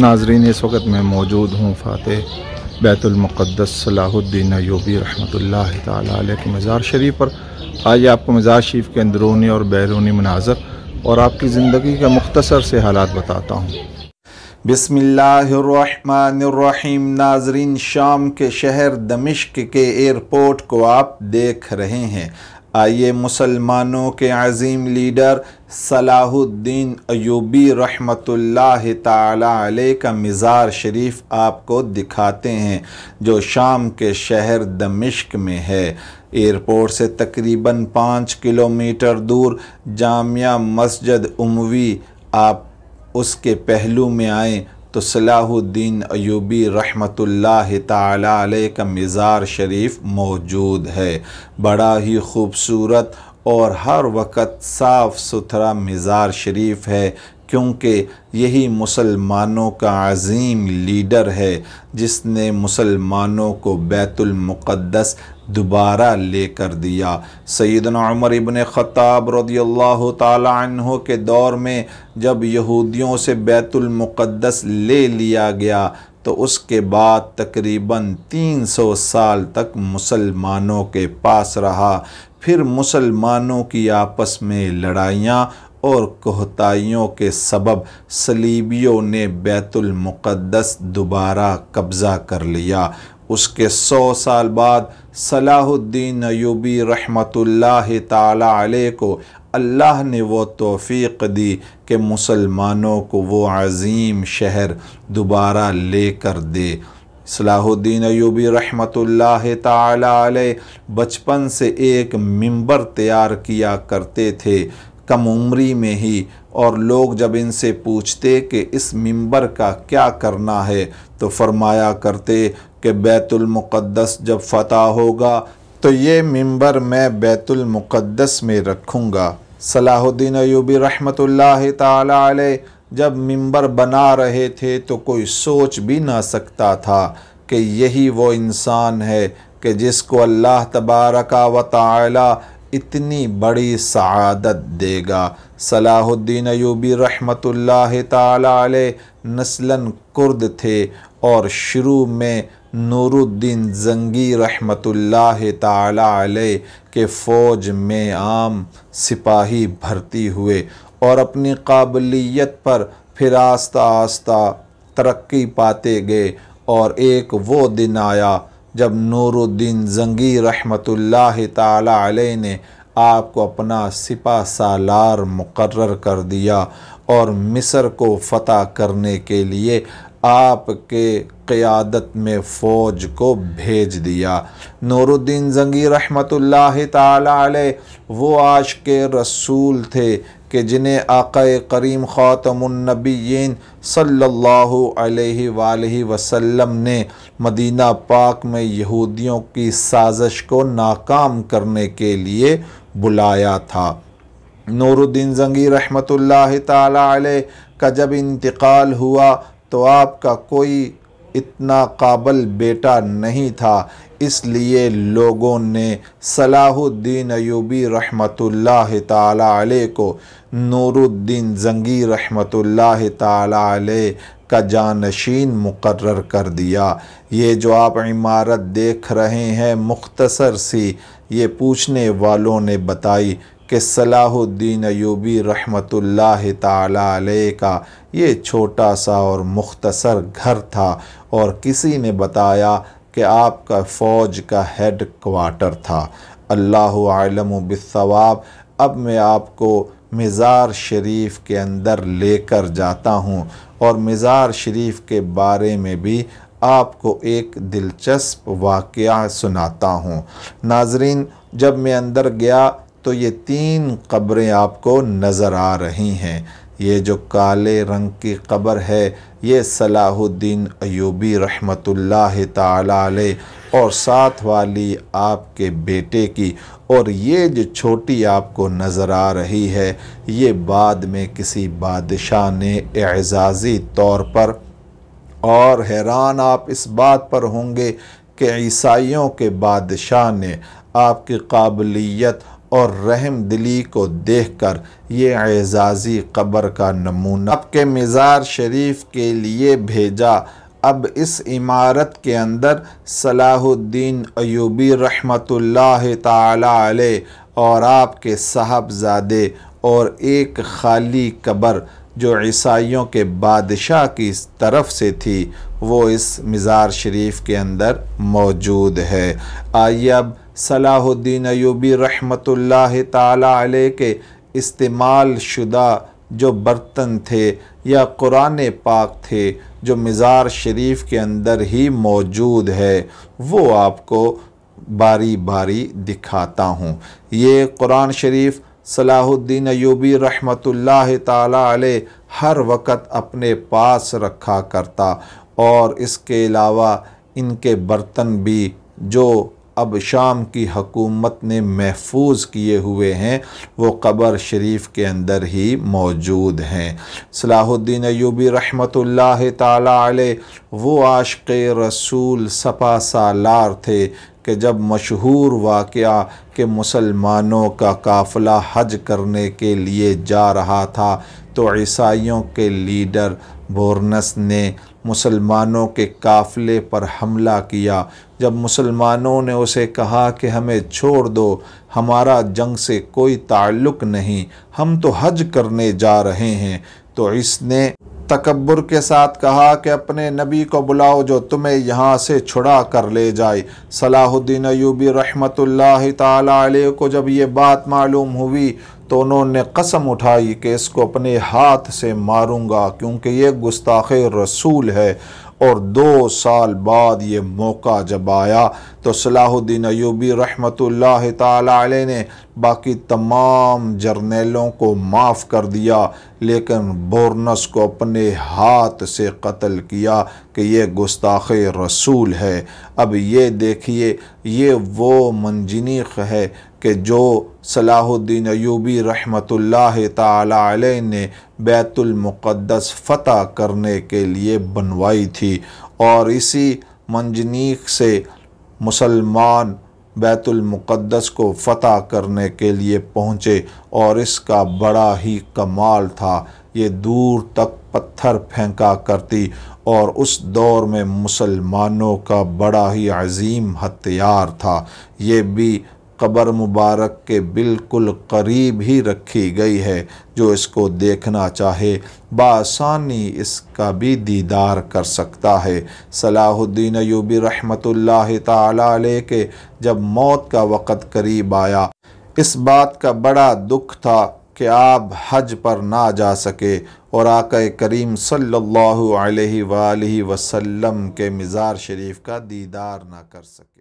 नाजरीन इस वक्त मैं मौजूद हूँ फ़ातह बैतुलमक़दस सलाहुद्दीन यूबी रहमत ला के मज़ार शरीफ पर आज आपको मज़ार शरीफ के अंदरूनी और बैरूनी मनाजर और आपकी ज़िंदगी के मुख्तसर से हालात बताता हूँ बसमीम नाजरीन शाम के शहर दमिश्क के एयरपोर्ट को आप देख रहे हैं आइए मुसलमानों के अजीम लीडर सलाहुद्दीन अयूबी रहमतुल्लाह ताली का मज़ार शरीफ आपको दिखाते हैं जो शाम के शहर दमिश्क में है एयरपोर्ट से तकरीबन पाँच किलोमीटर दूर जामिया मस्जिद उमवी आप उसके पहलू में आएँ तो सलाहुद्दीन अयूबी रहमतुल्लाह ताला का मज़ार शरीफ मौजूद है बड़ा ही खूबसूरत और हर वक्त साफ़ सुथरा मज़ार शरीफ है क्योंकि यही मुसलमानों का अजीम लीडर है जिसने मुसलमानों को बैतुल दोबारा दोबारा लेकर दिया सैदन उमर इबन ख़ताब रदील्ला तहों के दौर में जब यहूदियों से बैतुल ले लिया गया तो उसके बाद तकरीबन 300 साल तक मुसलमानों के पास रहा फिर मुसलमानों की आपस में लड़ाइयाँ और कोहताइयों के सबब सलीबियों ने बैतुल मुक़द्दस दोबारा कब्ज़ा कर लिया उसके सौ साल बाद सलाहुद्दीन अयूबी रहमतुल्लाह ताला को अल्लाह ने वो तोफ़ी दी कि मुसलमानों को वो अज़ीम शहर दोबारा लेकर दे सलाहुद्दीन अयूबी रहमत बचपन से एक मिंबर तैयार किया करते थे कम उम्री में ही और लोग जब इनसे पूछते कि इस मिंबर का क्या करना है तो फरमाया करते कि बैतुलमक़दस जब फतह होगा तो ये मिंबर मैं बैतुलमक़दस में रखूँगा सलाहुद्दीन अयूबी रहमत ताल जब मिंबर बना रहे थे तो कोई सोच भी ना सकता था कि यही वो इंसान है कि जिसको अल्लाह तबारक व ताली इतनी बड़ी सआदत देगा सलाहुद्दीन अयूबी रहमत ला नस्लन कुर्द थे और शुरू में नूरुद्दीन जंगी रहमत ला के फ़ौज में आम सिपाही भर्ती हुए और अपनी काबिलियत पर फिर आस्ता आस्ता तरक्की पाते गए और एक वो दिन आया जब नूरुद्दीन जंगी रहमतुल्लाह ताली ने आपको अपना सिपा सालार मुकर कर दिया और मिस्र को फतह करने के लिए आपके क़ियादत में फ़ौज को भेज दिया नूरुद्दीन जंगी रहमतुल्लाह ताला वो आज के रसूल थे कि जिन्हें आकाए करीम ख़ातमनबीन सल्लल्लाहु अलैहि वालैहि वसल्लम ने मदीना पाक में यहूदियों की साजिश को नाकाम करने के लिए बुलाया था नूरुद्दीन जंगी रहमत ला का जब इंतकाल हुआ तो आपका कोई इतना काबल बेटा नहीं था इसलिए लोगों ने सलाहुद्दीन अयूबी रहमतुल्लाह ताला को नूरुद्दीन जंगी रहमतुल्लाह ताला का जानशीन मुकर कर दिया ये जो आप इमारत देख रहे हैं मुख्तसर सी ये पूछने वालों ने बताई कि सलाहुद्दीन यूबी ताला अलैह का ये छोटा सा और मुख्तसर घर था और किसी ने बताया कि आपका फ़ौज का हेड क्वार्टर था अल्लाह आलम बिसवाब अब मैं आपको मज़ार शरीफ के अंदर लेकर जाता हूँ और मज़ार शरीफ के बारे में भी आपको एक दिलचस्प वाक़ सुनाता हूँ नाजरीन जब मैं अंदर गया तो ये तीन कब्रें आपको नज़र आ रही हैं ये जो काले रंग की कब्र है ये सलाहुद्दीन अयूबी रहमतुल्लाह ताले और साथ वाली आपके बेटे की और ये जो छोटी आपको नज़र आ रही है ये बाद में किसी बादशाह ने एजाज़ी तौर पर और हैरान आप इस बात पर होंगे कि ईसाइयों के बादशाह ने आपकी काबिलियत और रहम दिली को देख कर ये एजाज़ी कबर का नमूना अब के मज़ार शरीफ के लिए भेजा अब इस इमारत के अंदर सलाहुद्दीन अयूबी रहमतुल्लाह ताली और आपके साहबजादे और एक खाली कबर जो ईसाइयों के बादशाह की तरफ से थी वो इस मज़ार शरीफ के अंदर मौजूद है आइए अब सलाहुद्दीन अयूबी रहमत ला के इस्तेमाल शुदा जो बर्तन थे या कुरान पाक थे जो मज़ार शरीफ के अंदर ही मौजूद है वो आपको बारी बारी दिखाता हूँ ये कुरान शरीफ सलाहुद्दीन अयूबी रहमत ला हर वक़्त अपने पास रखा करता और इसके अलावा इनके बर्तन भी जो अब शाम की हकूमत ने महफूज किए हुए हैं वो कबर शरीफ के अंदर ही मौजूद हैं सलाहुद्दीन अयूबी रहमत ताली वो आशक रसूल सपा सालार थे कि जब मशहूर वाक़ के मुसलमानों का काफ़िला हज करने के लिए जा रहा था तो ईसाइयों के लीडर बोर्नस ने मुसलमानों के काफ़िले पर हमला किया जब मुसलमानों ने उसे कहा कि हमें छोड़ दो हमारा जंग से कोई ताल्लुक़ नहीं हम तो हज करने जा रहे हैं तो इसने तकबर के साथ कहा कि अपने नबी को बुलाओ जो तुम्हें यहाँ से छुड़ा कर ले जाए सलाहुद्दीन अयूबी रहमत ताली को जब ये बात मालूम हुई तो उन्होंने कसम उठाई कि इसको अपने हाथ से मारूंगा क्योंकि ये गुस्ताखे रसूल है और दो साल बाद ये मौका जब आया तो सलाहुद्दीन अयूबी रहमत ताली ने बाकी तमाम जर्नेलों को माफ़ कर दिया लेकिन बोर्नस को अपने हाथ से कत्ल किया कि ये गुस्ताखे रसूल है अब ये देखिए ये वो मंजनीक है कि जो सलाहुद्दीन अयूबी रहमतुल्ला ताली ने बैतुलमक़दस फ़तह करने के लिए बनवाई थी और इसी मंजनीक से मुसलमान बैतुलमक़दस को फ़तह करने के लिए पहुँचे और इसका बड़ा ही कमाल था ये दूर तक पत्थर फेंका करती और उस दौर में मुसलमानों का बड़ा ही अजीम हथियार था ये भी कब्र मुबारक के बिल्कुल करीब ही रखी गई है जो इसको देखना चाहे बासानी इसका भी दीदार कर सकता है सलाहुद्दीन यूबी रहमत ला के जब मौत का वक़्त करीब आया इस बात का बड़ा दुख था कि आप हज पर ना जा सके और आका करीम सल्लल्लाहु अलैहि वसल्लम के मज़ार शरीफ का दीदार ना कर सके